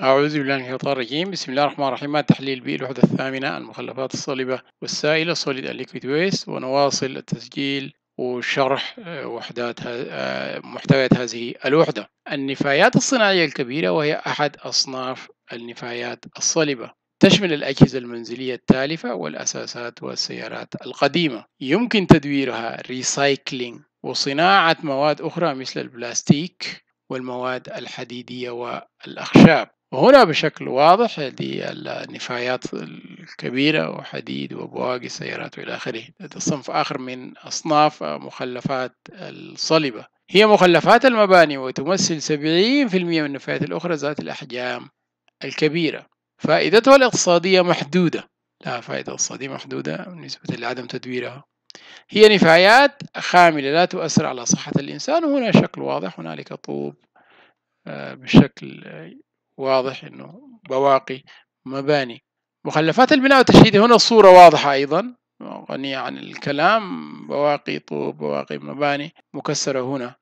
أعوذ بالله من الشيطان الرجيم بسم الله الرحمن الرحيم تحليل بي الوحدة الثامنة المخلفات الصلبة والسائلة Solid and Liquid Waste ونواصل التسجيل وشرح آه، وحدات آه، محتويات هذه الوحدة النفايات الصناعية الكبيرة وهي أحد أصناف النفايات الصلبة تشمل الأجهزة المنزلية التالفة والأساسات والسيارات القديمة يمكن تدويرها ريسايكلينج وصناعة مواد أخرى مثل البلاستيك والمواد الحديدية والأخشاب هنا بشكل واضح دي النفايات الكبيرة وحديد وبواقي سيارات وإلى آخره هذا صنف آخر من أصناف مخلفات الصلبة هي مخلفات المباني وتمثل 70% من النفايات الأخرى ذات الأحجام الكبيرة فائدتها الاقتصادية محدودة لها فائدة اقتصادية محدودة بالنسبة لعدم تدويرها هي نفايات خاملة لا تؤثر على صحة الإنسان وهنا شكل واضح هنالك طوب آه، بشكل واضح انه بواقي مباني مخلفات البناء والتشييد هنا الصورة واضحة أيضا غنية عن الكلام بواقي طوب بواقي مباني مكسرة هنا